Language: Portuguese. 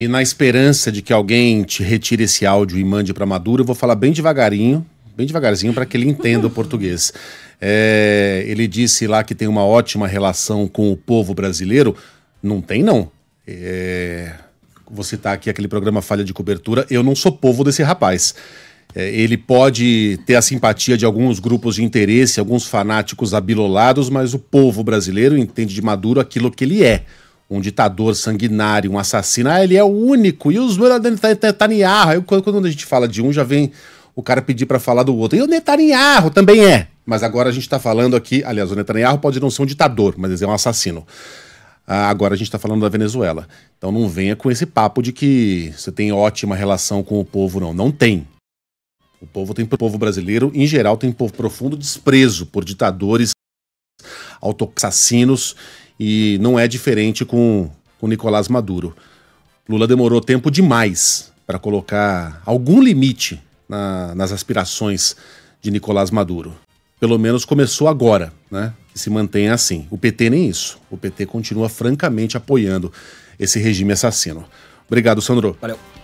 E na esperança de que alguém te retire esse áudio e mande para Maduro, eu vou falar bem devagarinho, bem devagarzinho, para que ele entenda o português. É, ele disse lá que tem uma ótima relação com o povo brasileiro. Não tem, não. É, vou citar aqui aquele programa Falha de Cobertura. Eu não sou povo desse rapaz. É, ele pode ter a simpatia de alguns grupos de interesse, alguns fanáticos abilolados, mas o povo brasileiro entende de Maduro aquilo que ele é um ditador sanguinário, um assassino. Ah, ele é o único. E os tá, tá, tá Netanyahu. Aí quando, quando a gente fala de um, já vem o cara pedir para falar do outro. E o Netanyahu também é. Mas agora a gente está falando aqui. Aliás, o Netanyahu pode não ser um ditador, mas é um assassino. Ah, agora a gente está falando da Venezuela. Então não venha com esse papo de que você tem ótima relação com o povo, não. Não tem. O povo tem o povo brasileiro, em geral, tem um profundo desprezo por ditadores, autoassassinos e não é diferente com o Nicolás Maduro. Lula demorou tempo demais para colocar algum limite na, nas aspirações de Nicolás Maduro. Pelo menos começou agora, né? e se mantém assim. O PT nem isso. O PT continua francamente apoiando esse regime assassino. Obrigado, Sandro. Valeu.